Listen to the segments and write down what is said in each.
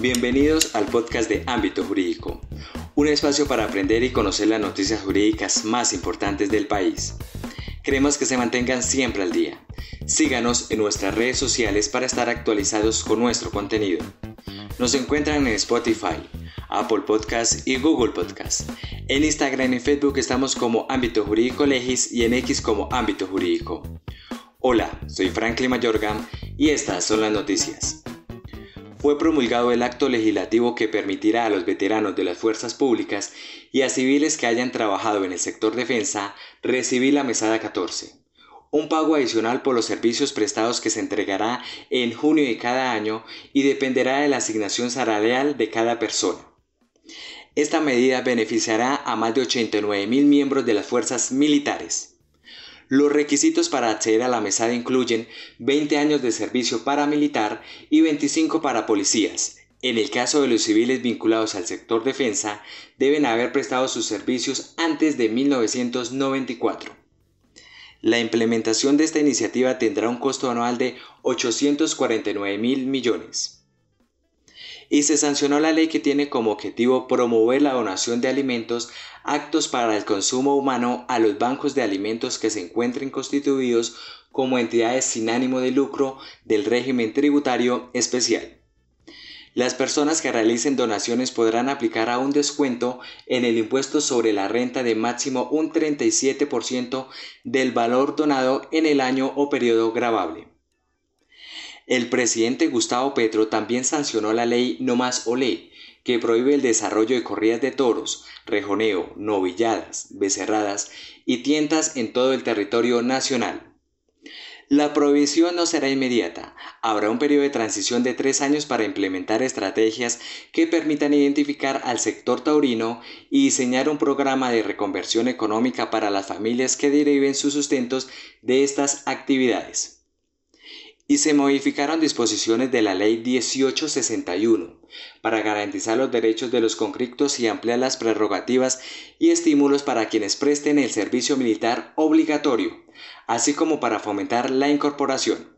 Bienvenidos al podcast de Ámbito Jurídico, un espacio para aprender y conocer las noticias jurídicas más importantes del país. Queremos que se mantengan siempre al día. Síganos en nuestras redes sociales para estar actualizados con nuestro contenido. Nos encuentran en Spotify, Apple Podcasts y Google Podcast. En Instagram y Facebook estamos como Ámbito Jurídico Legis y en X como Ámbito Jurídico. Hola, soy Franklin Mayorga y estas son las noticias fue promulgado el acto legislativo que permitirá a los veteranos de las fuerzas públicas y a civiles que hayan trabajado en el sector defensa recibir la mesada 14, un pago adicional por los servicios prestados que se entregará en junio de cada año y dependerá de la asignación salarial de cada persona. Esta medida beneficiará a más de 89 mil miembros de las fuerzas militares. Los requisitos para acceder a la mesada incluyen 20 años de servicio paramilitar y 25 para policías. En el caso de los civiles vinculados al sector defensa, deben haber prestado sus servicios antes de 1994. La implementación de esta iniciativa tendrá un costo anual de 849 mil millones y se sancionó la ley que tiene como objetivo promover la donación de alimentos actos para el consumo humano a los bancos de alimentos que se encuentren constituidos como entidades sin ánimo de lucro del régimen tributario especial. Las personas que realicen donaciones podrán aplicar a un descuento en el impuesto sobre la renta de máximo un 37% del valor donado en el año o periodo grabable. El presidente Gustavo Petro también sancionó la ley No Más Olé, que prohíbe el desarrollo de corridas de toros, rejoneo, novilladas, becerradas y tientas en todo el territorio nacional. La prohibición no será inmediata. Habrá un periodo de transición de tres años para implementar estrategias que permitan identificar al sector taurino y diseñar un programa de reconversión económica para las familias que deriven sus sustentos de estas actividades y se modificaron disposiciones de la Ley 1861 para garantizar los derechos de los conflictos y ampliar las prerrogativas y estímulos para quienes presten el servicio militar obligatorio, así como para fomentar la incorporación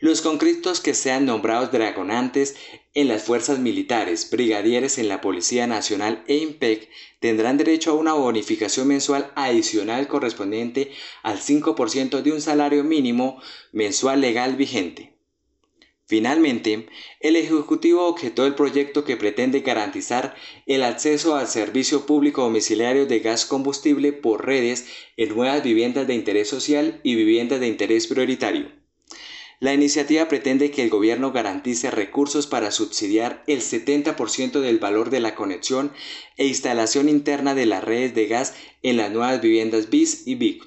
los concriptos que sean nombrados dragonantes en las fuerzas militares, brigadieres en la Policía Nacional e INPEC tendrán derecho a una bonificación mensual adicional correspondiente al 5% de un salario mínimo mensual legal vigente. Finalmente, el Ejecutivo objetó el proyecto que pretende garantizar el acceso al servicio público domiciliario de gas combustible por redes en nuevas viviendas de interés social y viviendas de interés prioritario. La iniciativa pretende que el gobierno garantice recursos para subsidiar el 70% del valor de la conexión e instalación interna de las redes de gas en las nuevas viviendas BIS y BIC.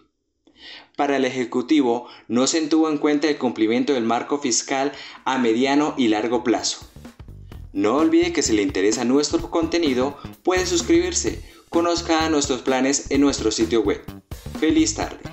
Para el Ejecutivo no se tuvo en cuenta el cumplimiento del marco fiscal a mediano y largo plazo. No olvide que si le interesa nuestro contenido puede suscribirse, conozca nuestros planes en nuestro sitio web. Feliz tarde.